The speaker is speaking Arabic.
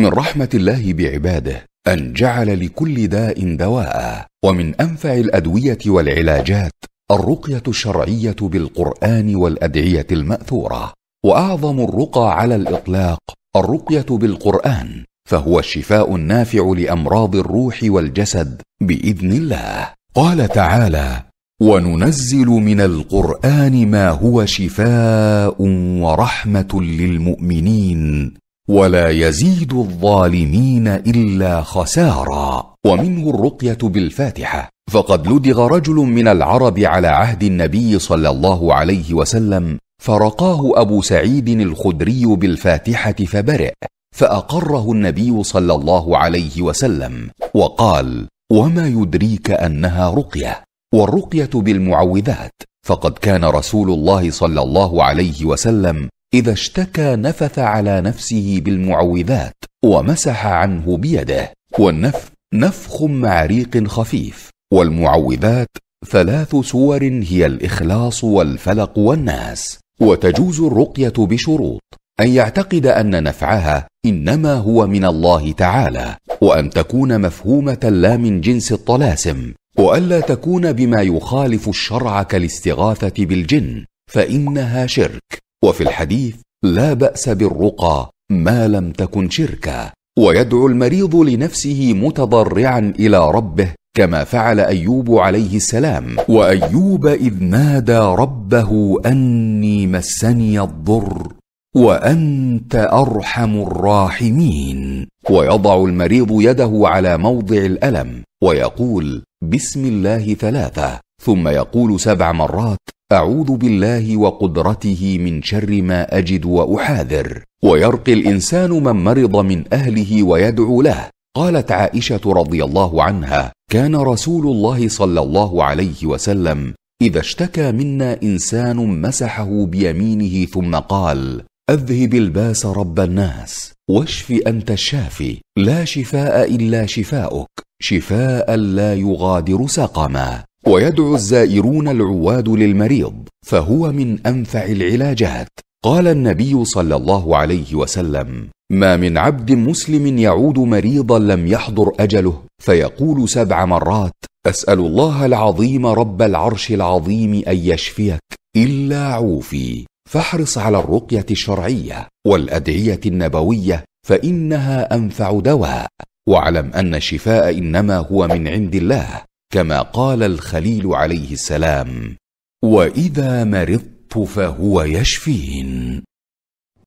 من رحمه الله بعباده ان جعل لكل داء دواء ومن انفع الادويه والعلاجات الرقيه الشرعيه بالقران والادعيه الماثوره واعظم الرقى على الاطلاق الرقيه بالقران فهو الشفاء النافع لامراض الروح والجسد باذن الله قال تعالى وننزل من القران ما هو شفاء ورحمه للمؤمنين ولا يزيد الظالمين الا خسارا ومنه الرقيه بالفاتحه فقد لدغ رجل من العرب على عهد النبي صلى الله عليه وسلم فرقاه ابو سعيد الخدري بالفاتحه فبرئ فاقره النبي صلى الله عليه وسلم وقال وما يدريك انها رقيه والرقيه بالمعوذات فقد كان رسول الله صلى الله عليه وسلم اذا اشتكى نفث على نفسه بالمعوذات ومسح عنه بيده والنفث نفخ مع ريق خفيف والمعوذات ثلاث سور هي الاخلاص والفلق والناس وتجوز الرقيه بشروط ان يعتقد ان نفعها انما هو من الله تعالى وان تكون مفهومه لا من جنس الطلاسم والا تكون بما يخالف الشرع كالاستغاثه بالجن فانها شرك وفي الحديث لا باس بالرقى ما لم تكن شركا ويدعو المريض لنفسه متضرعا الى ربه كما فعل ايوب عليه السلام وايوب اذ نادى ربه اني مسني الضر وانت ارحم الراحمين ويضع المريض يده على موضع الالم ويقول بسم الله ثلاثه ثم يقول سبع مرات اعوذ بالله وقدرته من شر ما اجد واحاذر ويرقي الانسان من مرض من اهله ويدعو له قالت عائشه رضي الله عنها كان رسول الله صلى الله عليه وسلم اذا اشتكى منا انسان مسحه بيمينه ثم قال اذهب الباس رب الناس واشف انت الشافي لا شفاء الا شفاؤك شفاء لا يغادر سقما ويدعو الزائرون العواد للمريض فهو من انفع العلاجات قال النبي صلى الله عليه وسلم ما من عبد مسلم يعود مريضا لم يحضر اجله فيقول سبع مرات اسال الله العظيم رب العرش العظيم ان يشفيك الا عوفي فاحرص على الرقيه الشرعيه والادعيه النبويه فانها انفع دواء واعلم ان الشفاء انما هو من عند الله كما قال الخليل عليه السلام واذا مرضت فهو يشفين